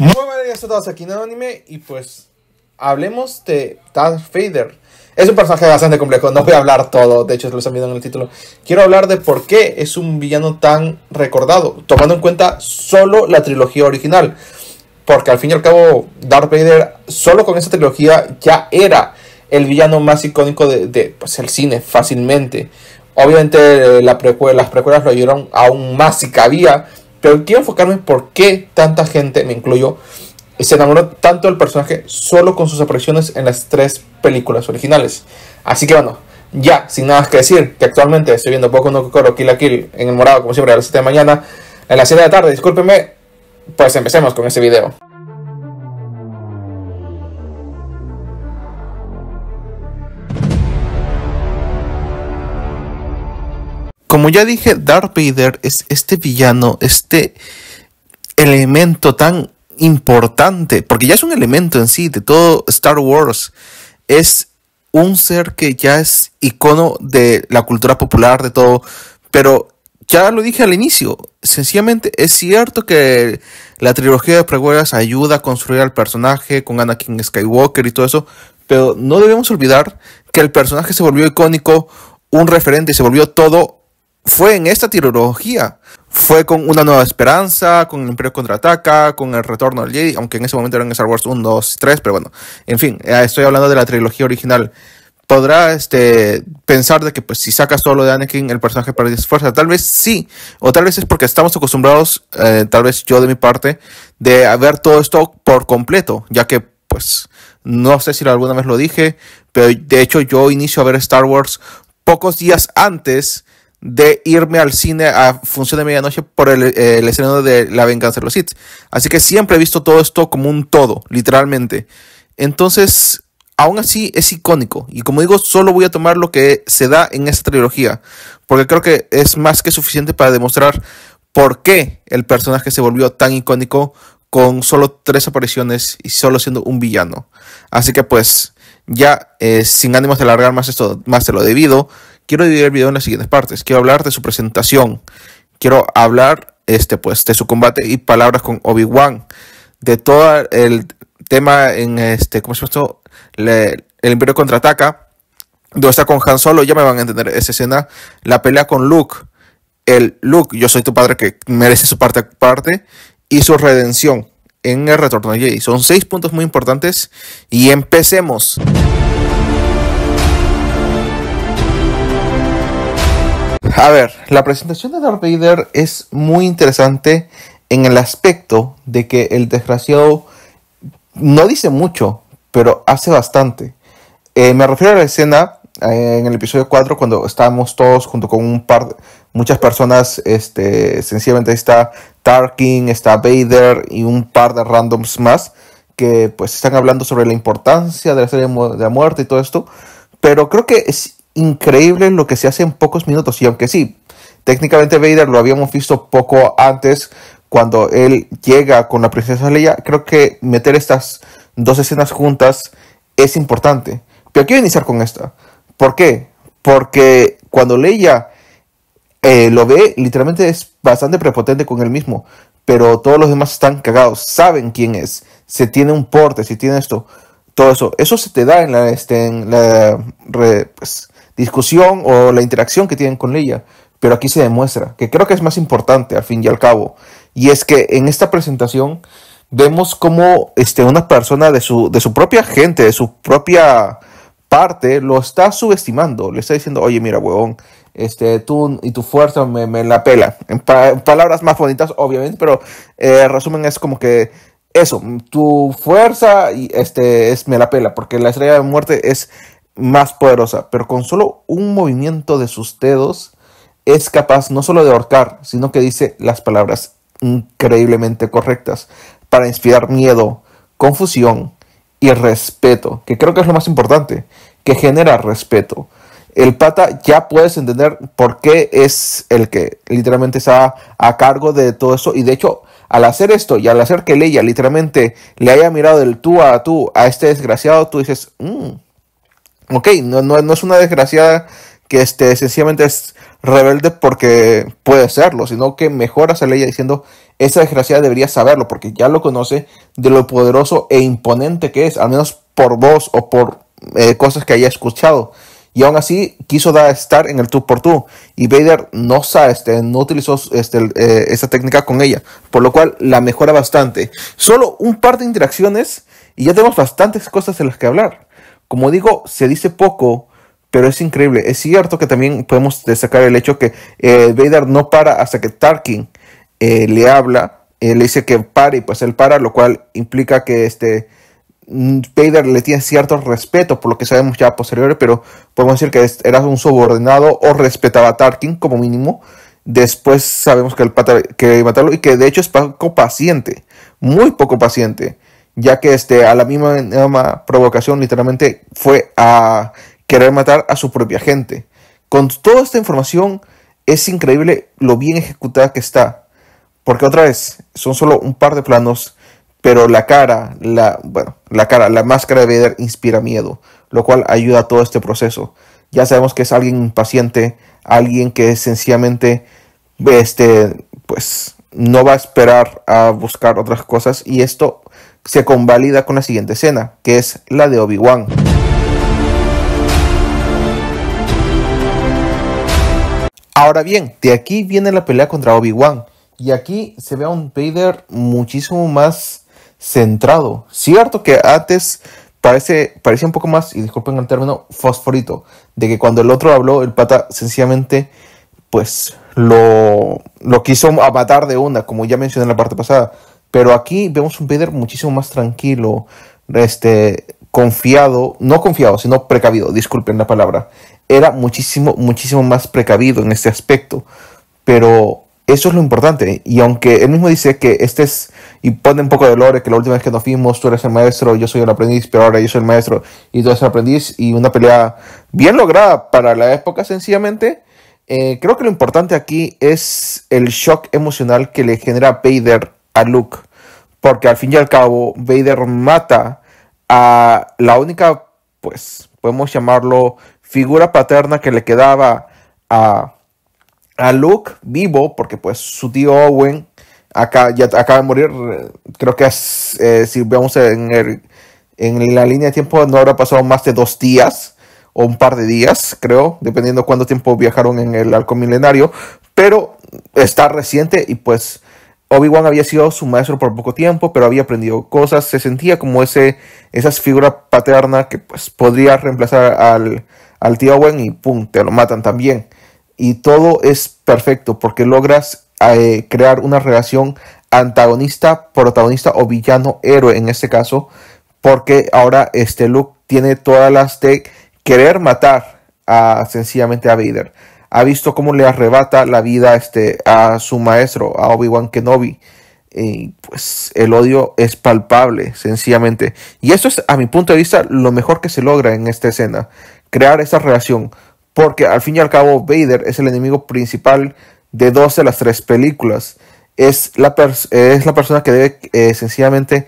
Muy buenas a todos aquí en Anime y pues hablemos de Darth Vader. Es un personaje bastante complejo, no voy a hablar todo, de hecho se lo están viendo en el título. Quiero hablar de por qué es un villano tan recordado, tomando en cuenta solo la trilogía original. Porque al fin y al cabo Darth Vader solo con esa trilogía ya era el villano más icónico de, pues, el cine fácilmente. Obviamente las precuelas lo ayudaron aún más si cabía, pero quiero enfocarme en por qué tanta gente, me incluyo, se enamoró tanto del personaje solo con sus apariciones en las tres películas originales. Así que bueno, ya, sin nada más que decir, que actualmente estoy viendo Poco no Kokoro Kill la Kill en el morado, como siempre, a las 7 de mañana, en la 7 de la tarde, discúlpenme, pues empecemos con ese video. Como ya dije, Darth Vader es este villano, este elemento tan importante, porque ya es un elemento en sí de todo Star Wars. Es un ser que ya es icono de la cultura popular, de todo, pero ya lo dije al inicio, sencillamente es cierto que la trilogía de precuelas ayuda a construir al personaje con Anakin Skywalker y todo eso, pero no debemos olvidar que el personaje se volvió icónico, un referente, se volvió todo fue en esta trilogía. Fue con Una Nueva Esperanza, con El Imperio Contraataca, con El Retorno del Jedi, aunque en ese momento eran Star Wars 1, 2, 3, pero bueno, en fin, eh, estoy hablando de la trilogía original. Podrá este, pensar de que pues, si sacas solo lo de Anakin, el personaje pierde fuerza. Tal vez sí, o tal vez es porque estamos acostumbrados, eh, tal vez yo de mi parte, de ver todo esto por completo, ya que pues no sé si alguna vez lo dije, pero de hecho yo inicio a ver Star Wars pocos días antes de irme al cine a función de medianoche por el, eh, escenario de La venganza de los Sith. Así que siempre he visto todo esto como un todo, literalmente. Entonces, aún así es icónico. Y como digo, solo voy a tomar lo que se da en esta trilogía. Porque creo que es más que suficiente para demostrar por qué el personaje se volvió tan icónico con solo tres apariciones y solo siendo un villano. Así que pues, ya eh, sin ánimos de alargar más esto, más de lo debido, quiero dividir el video en las siguientes partes. Quiero hablar de su presentación. Quiero hablar este, pues, de su combate y palabras con Obi-Wan. De todo el tema en este, ¿cómo se el Imperio contraataca. Donde está con Han Solo, ya me van a entender esa escena. La pelea con Luke. El Luke, yo soy tu padre que merece su parte Y su redención en el retorno a Jedi. Son seis puntos muy importantes. Y empecemos. A ver, la presentación de Darth Vader es muy interesante en el aspecto de que el desgraciado no dice mucho, pero hace bastante. Eh, me refiero a la escena eh, en el episodio 4 cuando estábamos todos junto con un par, de... muchas personas, este, sencillamente está Tarkin, está Vader y un par de randoms más que pues están hablando sobre la importancia de la serie de muerte y todo esto. Pero creo que es, increíble lo que se hace en pocos minutos. Y aunque sí, técnicamente Vader lo habíamos visto poco antes cuando él llega con la princesa Leia, creo que meter estas dos escenas juntas es importante. Pero quiero iniciar con esta. ¿Por qué? Porque cuando Leia eh, lo ve, literalmente es bastante prepotente con él mismo. Pero todos los demás están cagados, saben quién es, se tiene un porte, si tiene esto, todo eso. Eso se te da en la, este, en la pues, discusión o la interacción que tienen con ella. Pero aquí se demuestra, que creo que es más importante al fin y al cabo, y es que en esta presentación vemos como este, una persona de su, de su propia gente, de su propia parte, lo está subestimando, le está diciendo, oye, mira, huevón, este, tú y tu fuerza me, me la pela. En, palabras más bonitas, obviamente, pero eh, resumen es como que eso, tu fuerza y este, es me la pela, porque la estrella de muerte es más poderosa, pero con solo un movimiento de sus dedos es capaz no solo de ahorcar, sino que dice las palabras increíblemente correctas para inspirar miedo, confusión y respeto, que creo que es lo más importante, que genera respeto. El pata ya puedes entender por qué es el que literalmente está a cargo de todo eso y de hecho al hacer esto y al hacer que ella literalmente le haya mirado del tú a tú a este desgraciado, tú dices, mmm, ok, no, es una desgraciada que este, sencillamente es rebelde porque puede serlo, sino que mejora esa ley diciendo, esa desgraciada debería saberlo, porque ya lo conoce de lo poderoso e imponente que es, al menos por voz o por eh, cosas que haya escuchado. Y aún así quiso dar, estar en el tú por tú. Y Vader no sabe, este, no utilizó este, eh, esa técnica con ella. Por lo cual la mejora bastante. Solo un par de interacciones y ya tenemos bastantes cosas en las que hablar. Como digo, se dice poco, pero es increíble. Es cierto que también podemos destacar el hecho que eh, Vader no para hasta que Tarkin eh, le habla, eh, le dice que pare y pues él para, lo cual implica que este mm, Vader le tiene cierto respeto, por lo que sabemos ya posterior, pero podemos decir que era un subordinado o respetaba a Tarkin como mínimo. Después sabemos que el pata, que matarlo y que de hecho es poco paciente, muy poco paciente ya que este, a la misma provocación literalmente fue a querer matar a su propia gente. Con toda esta información es increíble lo bien ejecutada que está, porque otra vez son solo un par de planos, pero la cara, la, bueno, la cara, la máscara de Vader inspira miedo, lo cual ayuda a todo este proceso. Ya sabemos que es alguien impaciente, alguien que sencillamente este, pues no va a esperar a buscar otras cosas y esto se convalida con la siguiente escena, que es la de Obi-Wan. Ahora bien, de aquí viene la pelea contra Obi-Wan. Y aquí se ve a un Vader muchísimo más centrado. Cierto que antes parece, parece un poco más, y disculpen el término, fosforito. De que cuando el otro habló, el pata sencillamente, pues, lo, lo quiso matar de una, como ya mencioné en la parte pasada. Pero aquí vemos un Vader muchísimo más tranquilo, este, confiado, no confiado, sino precavido, disculpen la palabra. Era muchísimo, muchísimo más precavido en este aspecto. Pero eso es lo importante. Y aunque él mismo dice que este es, y pone un poco de lore, que la última vez que nos vimos tú eres el maestro, yo soy el aprendiz, pero ahora yo soy el maestro y tú eres el aprendiz, y una pelea bien lograda para la época sencillamente. Eh, creo que lo importante aquí es el shock emocional que le genera Vader Luke. Porque al fin y al cabo, Vader mata a la única, pues, podemos llamarlo figura paterna que le quedaba a, Luke vivo, porque pues su tío Owen acá, ya acaba de morir. Creo que eh, si vemos en, en la línea de tiempo no habrá pasado más de dos días o un par de días, creo, dependiendo cuánto tiempo viajaron en el arco milenario, pero está reciente y pues Obi-Wan había sido su maestro por poco tiempo, pero había aprendido cosas, se sentía como ese, esa figura paterna que pues, podría reemplazar al, al tío Owen y pum, te lo matan también. Y todo es perfecto porque logras eh, crear una relación antagonista, protagonista o villano héroe en este caso, porque ahora este Luke tiene todas las de querer matar a sencillamente a Vader ha visto cómo le arrebata la vida este, a su maestro, a Obi-Wan Kenobi. Y pues el odio es palpable, sencillamente. Y eso es, a mi punto de vista, lo mejor que se logra en esta escena. Crear esa relación. Porque al fin y al cabo, Vader es el enemigo principal de dos de las tres películas. Es la, es la persona que debe eh, sencillamente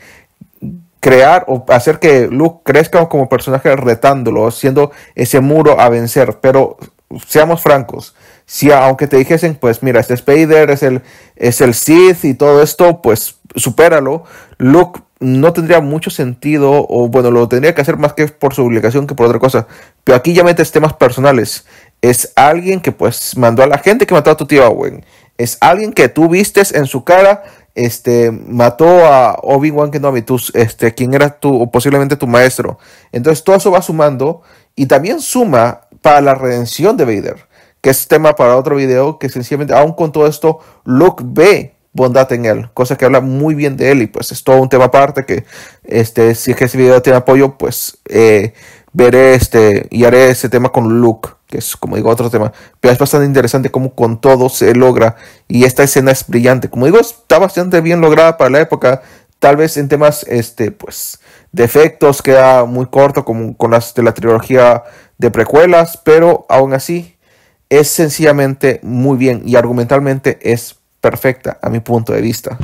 crear o hacer que Luke crezca como personaje retándolo, siendo ese muro a vencer. Pero seamos francos, si aunque te dijesen, pues mira, este Spider es el, es el Sith y todo esto, pues supéralo, Luke no tendría mucho sentido, o bueno, lo tendría que hacer más que por su obligación que por otra cosa. Pero aquí ya metes temas personales. Es alguien que pues mandó a la gente que mató a tu tío Owen. Es alguien que tú vistes en su cara, este, mató a Obi-Wan Kenobi, este, quien era tu, o posiblemente tu maestro. Entonces todo eso va sumando y también suma para la redención de Vader, que es tema para otro video, que sencillamente, aún con todo esto, Luke ve bondad en él, cosa que habla muy bien de él y pues es todo un tema aparte que este, si es que ese video tiene apoyo, pues eh, veré este y haré ese tema con Luke, que es como digo otro tema, pero es bastante interesante cómo con todo se logra y esta escena es brillante, como digo, está bastante bien lograda para la época, tal vez en temas este pues Defectos queda muy corto como con las de la trilogía de precuelas, pero aún así es sencillamente muy bien y argumentalmente es perfecta a mi punto de vista.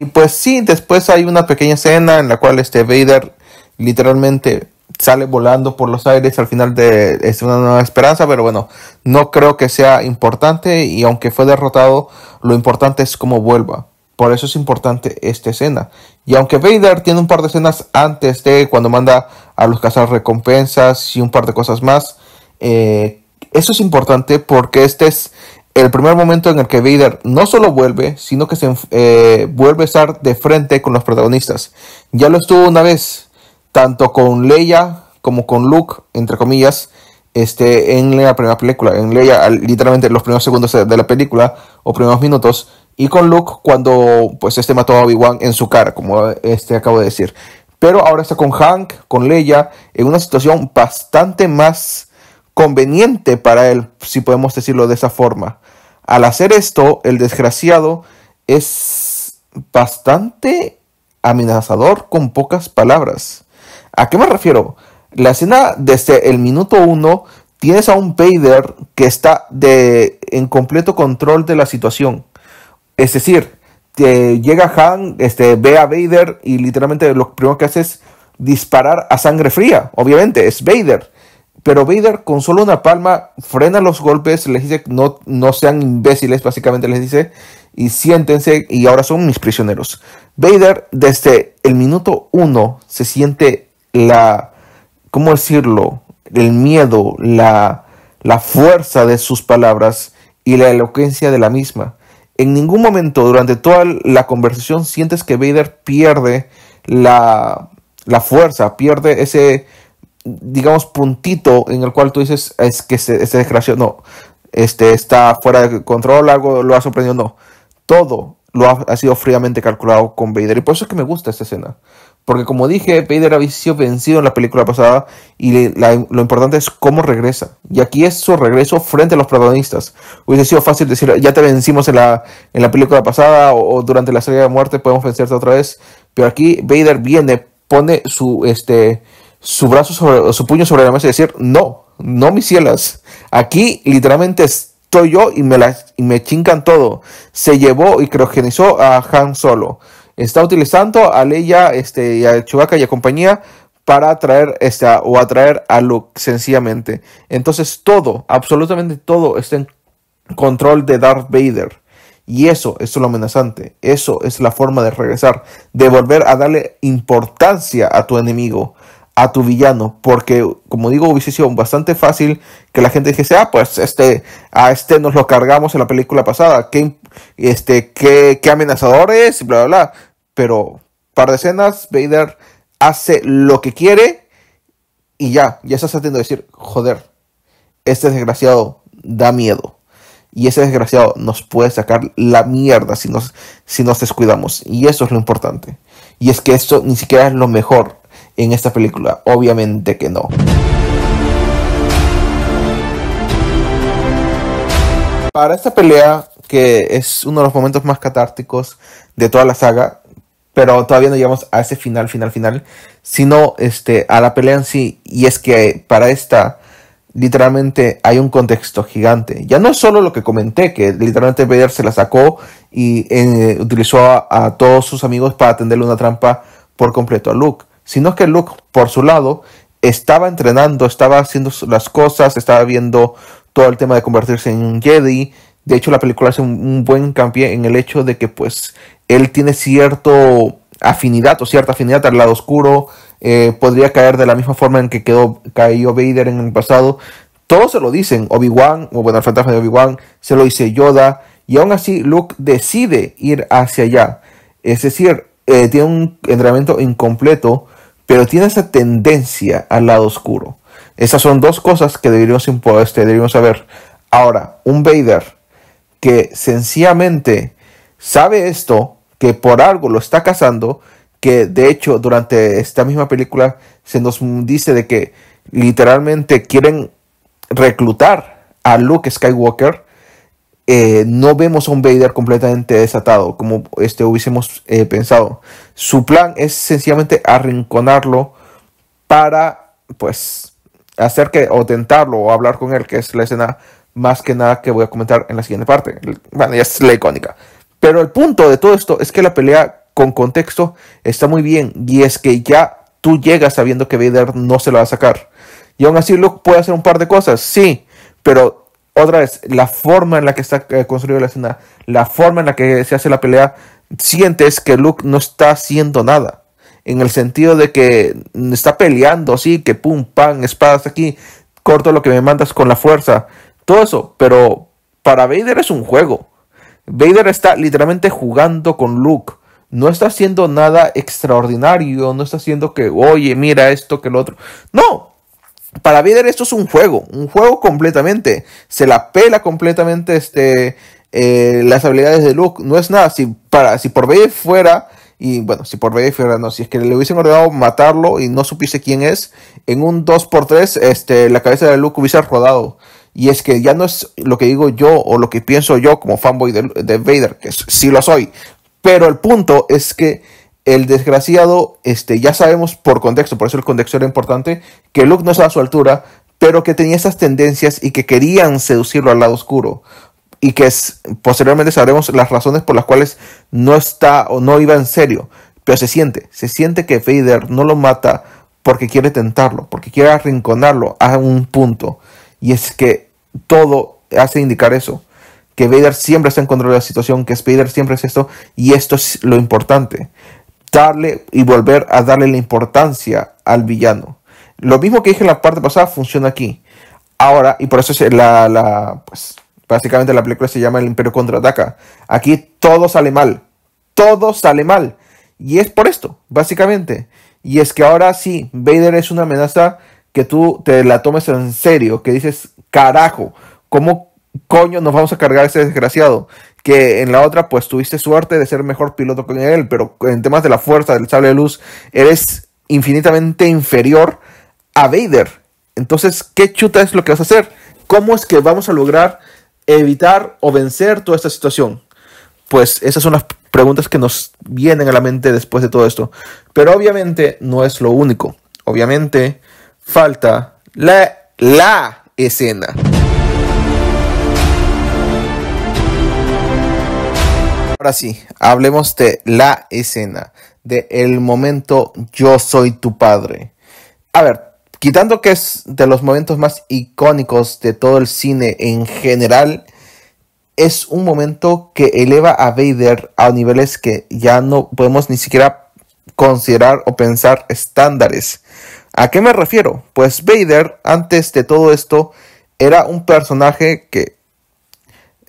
Y pues sí, después hay una pequeña escena en la cual este Vader literalmente sale volando por los aires al final de es una nueva esperanza, pero bueno, no creo que sea importante y aunque fue derrotado, lo importante es cómo vuelva. Por eso es importante esta escena. Y aunque Vader tiene un par de escenas antes de cuando manda a los cazar recompensas y un par de cosas más, eh, eso es importante porque este es el primer momento en el que Vader no solo vuelve, sino que se eh, vuelve a estar de frente con los protagonistas. Ya lo estuvo una vez, tanto con Leia como con Luke, entre comillas, este, en la primera película, en Leia, literalmente los primeros segundos de la película o primeros minutos, y con Luke cuando pues este mató a Obi-Wan en su cara, como este acabo de decir. Pero ahora está con Hank, con Leia, en una situación bastante más conveniente para él, si podemos decirlo de esa forma. Al hacer esto, el desgraciado es bastante amenazador con pocas palabras. ¿A qué me refiero? La escena desde el minuto 1 tienes a un Vader que está en completo control de la situación. Es decir, te llega Han, este, ve a Vader y literalmente lo primero que hace es disparar a sangre fría. Obviamente, es Vader. Pero Vader con solo una palma frena los golpes, les dice no, no sean imbéciles, básicamente les dice, y siéntense y ahora son mis prisioneros. Vader desde el minuto 1 se siente la, ¿cómo decirlo? El miedo, la, fuerza de sus palabras y la elocuencia de la misma. En ningún momento durante toda la conversación sientes que Vader pierde la, fuerza, pierde ese, digamos, puntito en el cual tú dices, es que se, este, se este desgració, no, este, está fuera de control, algo lo ha sorprendido, no. Todo lo ha, ha, sido fríamente calculado con Vader. Y por eso es que me gusta esta escena. Porque como dije, Vader había sido vencido en la película pasada y lo importante es cómo regresa. Y aquí es su regreso frente a los protagonistas. Hubiese sido fácil decir, ya te vencimos en la, en la película pasada o, durante la serie de muerte podemos vencerte otra vez. Pero aquí Vader viene, pone su, este, su brazo sobre, su puño sobre la mesa y decir, no, no mis cielas. Aquí literalmente estoy yo y me, la, me chingan todo. Se llevó y creogenizó a Han Solo está utilizando a Leia este, a Chewbacca y a compañía para atraer este, o atraer a Luke sencillamente. Entonces todo, absolutamente todo está en control de Darth Vader. Y eso es lo amenazante. Eso es la forma de regresar, de volver a darle importancia a tu enemigo, a tu villano, porque como digo, hubiese sido bastante fácil que la gente dijese, ah, pues este, a este nos lo cargamos en la película pasada, qué, este, qué, amenazador es, bla, bla, bla pero par decenas escenas, Vader hace lo que quiere y ya, ya estás a decir, joder, este desgraciado da miedo. Y ese desgraciado nos puede sacar la mierda si nos, si nos descuidamos. Y eso es lo importante. Y es que esto ni siquiera es lo mejor en esta película. Obviamente que no. Para esta pelea, que es uno de los momentos más catárticos de toda la saga, pero todavía no llegamos a ese final, final, final, sino este, a la pelea en sí. Y es que para esta, literalmente hay un contexto gigante. Ya no es solo lo que comenté, que literalmente Vader se la sacó y eh, utilizó a, todos sus amigos para tenderle una trampa por completo a Luke, sino que Luke, por su lado, estaba entrenando, estaba haciendo las cosas, estaba viendo todo el tema de convertirse en un Jedi, de hecho, la película hace un, buen cambio en el hecho de que, pues, él tiene cierto afinidad o cierta afinidad al lado oscuro. Eh, podría caer de la misma forma en que quedó, cayó Vader en el pasado. Todos se lo dicen, Obi-Wan, o bueno, el fantasma de Obi-Wan, se lo dice Yoda, y aún así Luke decide ir hacia allá. Es decir, eh, tiene un entrenamiento incompleto, pero tiene esa tendencia al lado oscuro. Esas son dos cosas que deberíamos, este, deberíamos saber. Ahora, un Vader que sencillamente sabe esto, que por algo lo está cazando, que de hecho durante esta misma película se nos dice de que literalmente quieren reclutar a Luke Skywalker. Eh, no vemos a un Vader completamente desatado como este hubiésemos eh, pensado. Su plan es sencillamente arrinconarlo para pues hacer que o tentarlo o hablar con él, que es la escena más que nada que voy a comentar en la siguiente parte. Bueno, ya es la icónica. Pero el punto de todo esto es que la pelea con contexto está muy bien y es que ya tú llegas sabiendo que Vader no se la va a sacar. Y aún así Luke puede hacer un par de cosas, sí, pero otra vez, la forma en la que está eh, construida la escena, la forma en la que se hace la pelea, sientes que Luke no está haciendo nada. En el sentido de que está peleando así, que pum, pan, espadas aquí, corto lo que me mandas con la fuerza todo eso, pero para Vader es un juego. Vader está literalmente jugando con Luke. No está haciendo nada extraordinario, no está haciendo que, oye, mira esto, que lo otro. No, para Vader esto es un juego, un juego completamente. Se la pela completamente este, eh, las habilidades de Luke. No es nada. Si, para, si por Vader fuera, y bueno, si por Vader fuera, no, si es que le hubiesen ordenado matarlo y no supiese quién es, en un 2x3 este, la cabeza de Luke hubiese rodado. Y es que ya no es lo que digo yo o lo que pienso yo como fanboy de, Vader, que sí lo soy. Pero el punto es que el desgraciado, este, ya sabemos por contexto, por eso el contexto era importante, que Luke no estaba a su altura, pero que tenía esas tendencias y que querían seducirlo al lado oscuro. Y que posteriormente sabremos las razones por las cuales no está o no iba en serio. Pero se siente, se siente que Vader no lo mata porque quiere tentarlo, porque quiere arrinconarlo a un punto. Y es que todo hace indicar eso. Que Vader siempre está en control de la situación, que Spider siempre es esto, y esto es lo importante. Darle y volver a darle la importancia al villano. Lo mismo que dije en la parte pasada funciona aquí. Ahora, y por eso es la, pues, básicamente la película se llama El Imperio Contraataca. Aquí todo sale mal. Todo sale mal. Y es por esto, básicamente. Y es que ahora sí, Vader es una amenaza que tú te la tomes en serio, que dices, carajo, ¿cómo coño nos vamos a cargar a ese desgraciado? Que en la otra, pues tuviste suerte de ser mejor piloto que él, pero en temas de la fuerza, del sable de luz, eres infinitamente inferior a Vader. Entonces, ¿qué chuta es lo que vas a hacer? ¿Cómo es que vamos a lograr evitar o vencer toda esta situación? Pues esas son las preguntas que nos vienen a la mente después de todo esto. Pero obviamente no es lo único. Obviamente falta la, la escena. Ahora sí, hablemos de la escena, de el momento yo soy tu padre. A ver, quitando que es de los momentos más icónicos de todo el cine en general, es un momento que eleva a Vader a niveles que ya no podemos ni siquiera considerar o pensar estándares. ¿A qué me refiero? Pues Vader, antes de todo esto, era un personaje que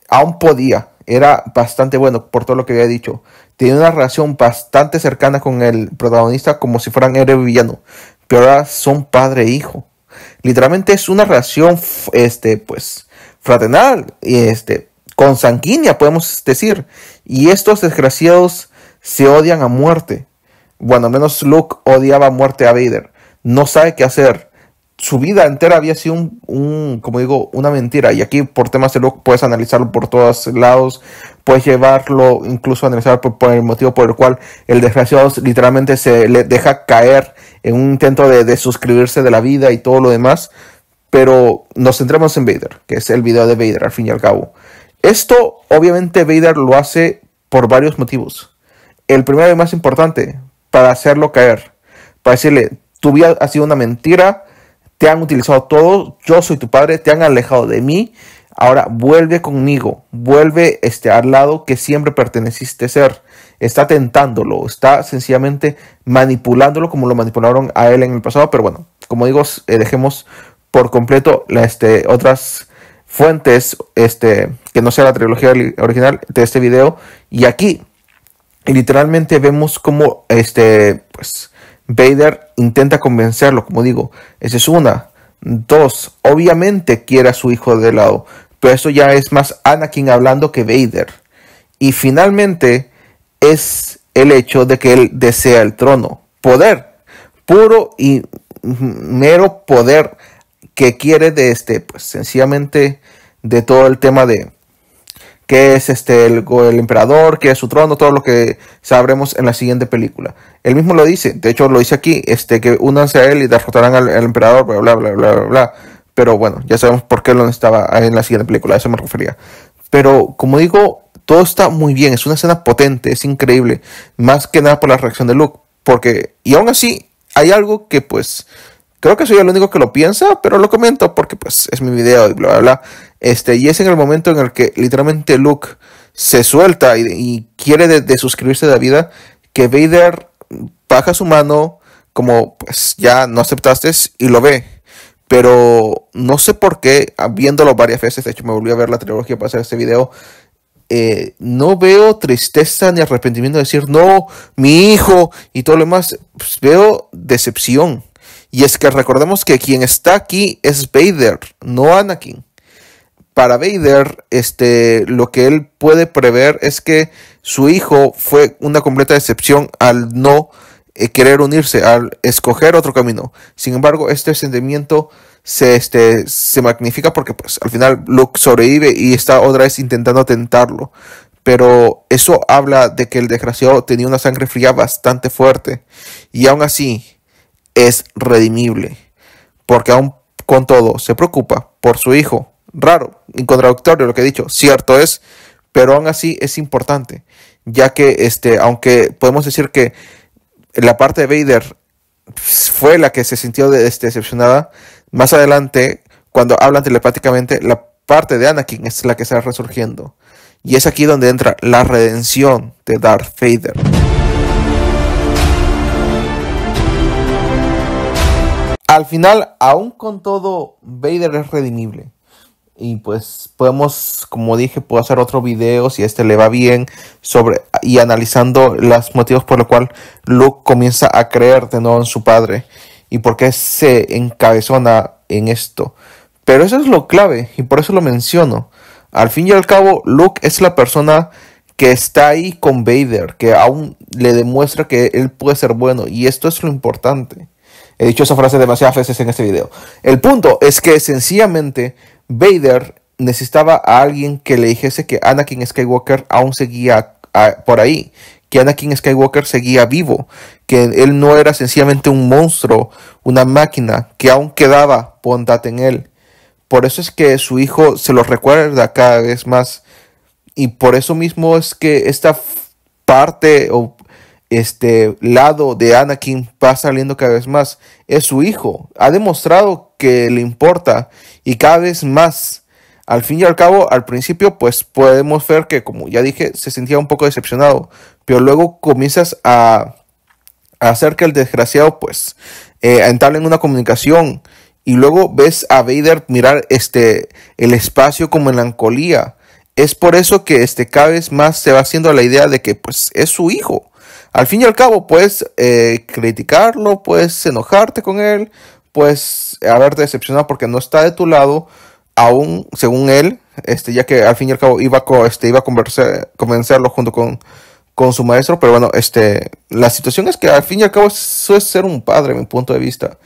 aún podía. Era bastante bueno, por todo lo que había dicho. Tenía una relación bastante cercana con el protagonista, como si fueran héroe villano. Pero ahora son padre e hijo. Literalmente es una relación, este, pues, fraternal, este, consanguínea, podemos decir. Y estos desgraciados se odian a muerte. Bueno, al menos Luke odiaba a muerte a Vader no sabe qué hacer. Su vida entera había sido un, como digo, una mentira. Y aquí por temas de luego puedes analizarlo por todos lados, puedes llevarlo, incluso analizar por, el motivo por el cual el desgraciado literalmente se le deja caer en un intento de, suscribirse de la vida y todo lo demás. Pero nos centremos en Vader, que es el video de Vader al fin y al cabo. Esto obviamente Vader lo hace por varios motivos. El primero y más importante, para hacerlo caer, para decirle, tu vida ha sido una mentira, te han utilizado todo, yo soy tu padre, te han alejado de mí, ahora vuelve conmigo, vuelve este, al lado que siempre perteneciste ser. Está tentándolo, está sencillamente manipulándolo como lo manipularon a él en el pasado, pero bueno, como digo, eh, dejemos por completo la, este, otras fuentes este, que no sea la trilogía original de este video y aquí literalmente vemos como este pues Vader intenta convencerlo, como digo, esa es una. Dos, obviamente quiere a su hijo de lado, pero eso ya es más Anakin hablando que Vader. Y finalmente es el hecho de que él desea el trono, poder, puro y mero poder que quiere de este, pues sencillamente de todo el tema de qué es este el, el, emperador, qué es su trono, todo lo que sabremos en la siguiente película. Él mismo lo dice, de hecho lo dice aquí, este, que únanse a él y derrotarán al, emperador, bla, bla, bla, bla, bla, Pero bueno, ya sabemos por qué lo estaba en la siguiente película, a eso me refería. Pero como digo, todo está muy bien, es una escena potente, es increíble, más que nada por la reacción de Luke, porque, y aún así, hay algo que pues Creo que soy el único que lo piensa, pero lo comento porque pues es mi video y bla, bla, bla. Este, y es en el momento en el que literalmente Luke se suelta y, quiere de, de suscribirse de la vida, que Vader baja su mano como pues ya no aceptaste y lo ve. Pero no sé por qué, viéndolo varias veces, de hecho me volví a ver la trilogía para hacer este video, eh, no veo tristeza ni arrepentimiento de decir, no, mi hijo y todo lo demás, pues, veo decepción. Y es que recordemos que quien está aquí es Vader, no Anakin. Para Vader, este, lo que él puede prever es que su hijo fue una completa decepción al no eh, querer unirse, al escoger otro camino. Sin embargo, este sentimiento se, este, se magnifica porque pues, al final Luke sobrevive y está otra vez intentando tentarlo pero eso habla de que el desgraciado tenía una sangre fría bastante fuerte. Y aún así, es redimible, porque aún con todo se preocupa por su hijo. Raro, incontradictorio lo que he dicho, cierto es, pero aún así es importante, ya que este, aunque podemos decir que la parte de Vader fue la que se sintió este, decepcionada, más adelante, cuando hablan telepáticamente, la parte de Anakin es la que está resurgiendo. Y es aquí donde entra la redención de Darth Vader. al final, aún con todo, Vader es redimible. Y pues podemos, como dije, puedo hacer otro video si este le va bien sobre y analizando los motivos por los cuales Luke comienza a creer de nuevo en su padre y por qué se encabezona en esto. Pero eso es lo clave y por eso lo menciono. Al fin y al cabo, Luke es la persona que está ahí con Vader, que aún le demuestra que él puede ser bueno y esto es lo importante. He dicho esa frase demasiadas veces en este video. El punto es que sencillamente Vader necesitaba a alguien que le dijese que Anakin Skywalker aún seguía por ahí, que Anakin Skywalker seguía vivo, que él no era sencillamente un monstruo, una máquina, que aún quedaba bondad en él. Por eso es que su hijo se lo recuerda cada vez más. Y por eso mismo es que esta parte o este lado de Anakin va saliendo cada vez más. Es su hijo. Ha demostrado que le importa y cada vez más. Al fin y al cabo, al principio, pues podemos ver que, como ya dije, se sentía un poco decepcionado. Pero luego comienzas a, hacer que el desgraciado, pues, a eh, entrar en una comunicación. Y luego ves a Vader mirar este, el espacio con melancolía. Es por eso que este, cada vez más se va haciendo la idea de que, pues, es su hijo al fin y al cabo, puedes eh, criticarlo, puedes enojarte con él, puedes haberte decepcionado porque no está de tu lado, aún según él, este, ya que al fin y al cabo iba, este, iba a conversar, convencerlo junto con, con su maestro, pero bueno, este, la situación es que al fin y al cabo eso es ser un padre, mi punto de vista.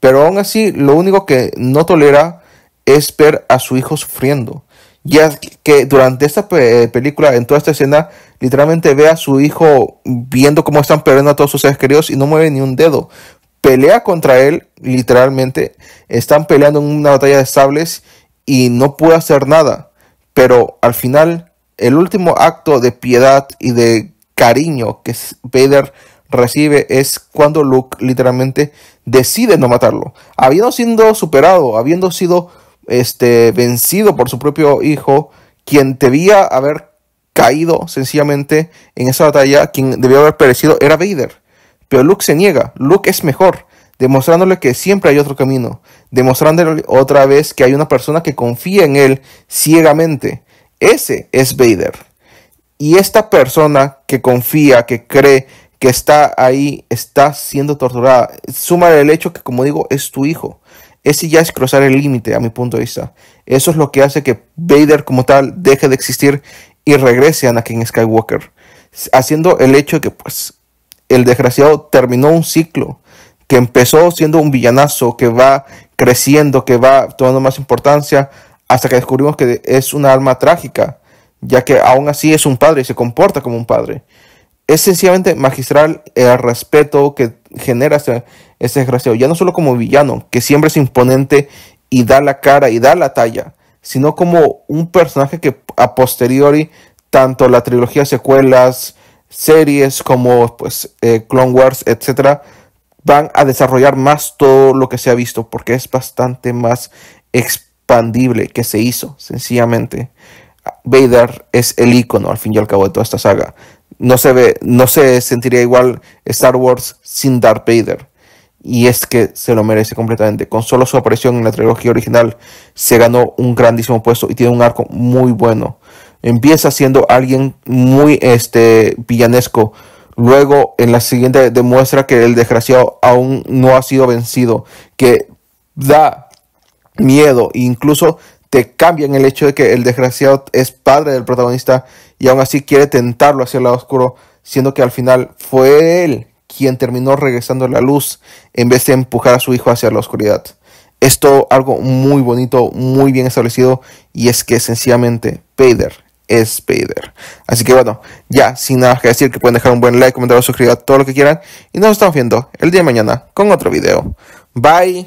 Pero aún así, lo único que no tolera es ver a su hijo sufriendo ya que durante esta eh, película, en toda esta escena, literalmente ve a su hijo viendo cómo están peleando a todos sus seres queridos y no mueve ni un dedo. Pelea contra él, literalmente. Están peleando en una batalla de sables y no puede hacer nada. Pero al final, el último acto de piedad y de cariño que Vader recibe es cuando Luke literalmente decide no matarlo. Habiendo sido superado, habiendo sido este, vencido por su propio hijo, quien debía haber caído sencillamente en esa batalla, quien debía haber perecido era Vader. Pero Luke se niega, Luke es mejor, demostrándole que siempre hay otro camino, demostrándole otra vez que hay una persona que confía en él ciegamente. Ese es Vader. Y esta persona que confía, que cree, que está ahí, está siendo torturada. Suma el hecho que, como digo, es tu hijo ese ya es cruzar el límite a mi punto de vista. Eso es lo que hace que Vader como tal deje de existir y regrese a Anakin Skywalker, haciendo el hecho de que pues el desgraciado terminó un ciclo que empezó siendo un villanazo que va creciendo, que va tomando más importancia hasta que descubrimos que es una alma trágica, ya que aún así es un padre y se comporta como un padre. Es sencillamente magistral el respeto que genera ese, ese desgraciado, ya no solo como villano, que siempre es imponente y da la cara y da la talla, sino como un personaje que a posteriori, tanto la trilogía secuelas, series como pues, eh, Clone Wars, etcétera, van a desarrollar más todo lo que se ha visto, porque es bastante más expandible que se hizo, sencillamente. Vader es el icono, al fin y al cabo, de toda esta saga no se ve, no se sentiría igual Star Wars sin Darth Vader. Y es que se lo merece completamente. Con solo su aparición en la trilogía original, se ganó un grandísimo puesto y tiene un arco muy bueno. Empieza siendo alguien muy este, villanesco. Luego, en la siguiente, demuestra que el desgraciado aún no ha sido vencido. Que da miedo. E incluso te cambian el hecho de que el desgraciado es padre del protagonista y aún así quiere tentarlo hacia el lado oscuro, siendo que al final fue él quien terminó regresando a la luz en vez de empujar a su hijo hacia la oscuridad. Esto algo muy bonito, muy bien establecido y es que sencillamente Vader es Vader. Así que bueno, ya sin nada que decir, que pueden dejar un buen like, comentar, suscribir, todo lo que quieran y nos estamos viendo el día de mañana con otro video. Bye.